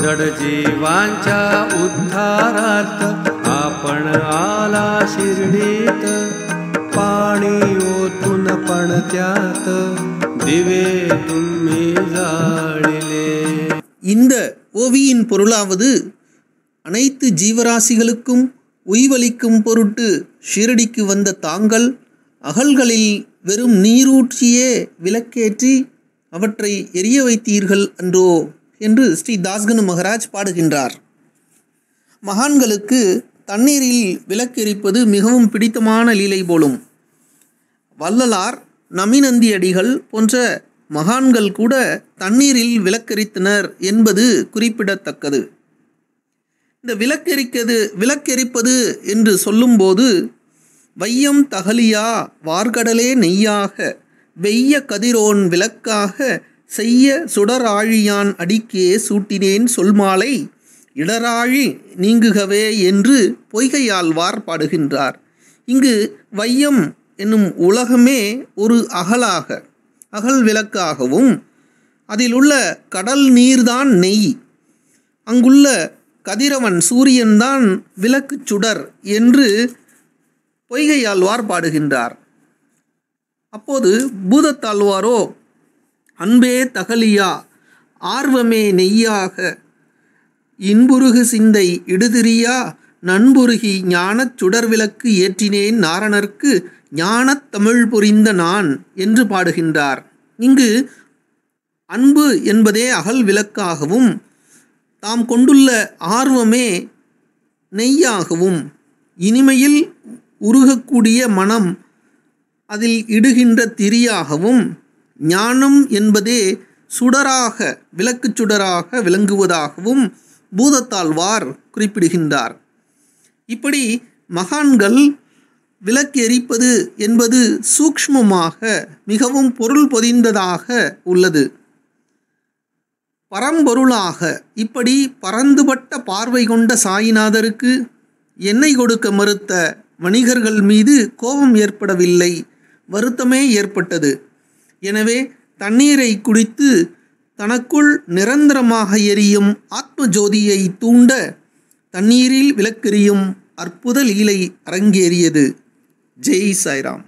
जडजीवांच्या उद्धारार्थ आपण आला शिर्डीत पाणी ओतून त्यात दिवे तुम्ही जाळले இந்த ஓவியின் பொருளாவது அனைத்து ஜீவராசிகளுக்கும் உய்வளிக்கும் பொருட்டு ஷிரடிக்கு வந்த தாங்கள் அகல்களில் வெறும் நீரூற்றியே விளக்கேற்றி அவற்றை எரிய வைத்தீர்கள் அன்றோ என்று ஸ்ரீ தாஸ்கனு மகராஜ் பாடுகின்றார் மகான்களுக்கு தண்ணீரில் விளக்கெரிப்பது மிகவும் பிடித்தமான லீலை போலும் வள்ளலார் நமிநந்தியடிகள் போன்ற மகான்கள் கூட தண்ணீரில் விளக்கெரித்தனர் என்பது குறிப்பிடத்தக்கது இந்த விளக்கெரிக்கிறது விளக்கெரிப்பது என்று சொல்லும்போது வையம் தகலியா வார்கடலே நெய்யாக வெய்ய கதிரோன் விளக்காக செய்ய சுடராழியான் அடிக்கே சூட்டினேன் சொல்மாலை இடராழி நீங்குகவே என்று பொய்கையாழ்வார் பாடுகின்றார் இங்கு வையம் என்னும் உலகமே ஒரு அகலாக அகல் விளக்காகவும் அதிலுள்ள கடல் நீர்தான் நெய் அங்குள்ள கதிரவன் சூரியன்தான் விளக்கு சுடர் என்று பொய்கையாழ்வார் பாடுகின்றார் அப்போது பூதத்தாழ்வாரோ அன்பே தகலியா ஆர்வமே நெய்யாக இன்புருகு சிந்தை இடுதிரியா நண்புருகி ஞானச் சுடர்விளக்கு ஏற்றினேன் நாரணர்க்கு ஞானத் தமிழ் புரிந்த நான் என்று பாடுகின்றார் இங்கு அன்பு என்பதே அகல் விளக்காகவும் தாம் கொண்டுள்ள ஆர்வமே நெய்யாகவும் இனிமையில் உருகக்கூடிய மனம் அதில் இடுகின்ற திரியாகவும் ஞானம் என்பதே சுடராக விளக்கு சுடராக விளங்குவதாகவும் பூதத்தாழ்வார் குறிப்பிடுகின்றார் இப்படி மகான்கள் விளக்கு எரிப்பது என்பது சூக்ஷ்மமாக மிகவும் பொருள் பொதிந்ததாக உள்ளது பரம்பொருளாக இப்படி பரந்துபட்ட பார்வை கொண்ட சாயிநாதருக்கு எண்ணெய் கொடுக்க மறுத்த வணிகர்கள் மீது கோபம் ஏற்படவில்லை வருத்தமே ஏற்பட்டது எனவே தண்ணீரை குடித்து தனக்குள் நிரந்தரமாக எரியும் ஆத்ம ஜோதியை தூண்ட தண்ணீரில் விளக்கெறியும் அற்புத லீலை அரங்கேறியது ஜெய் சாய்ராம்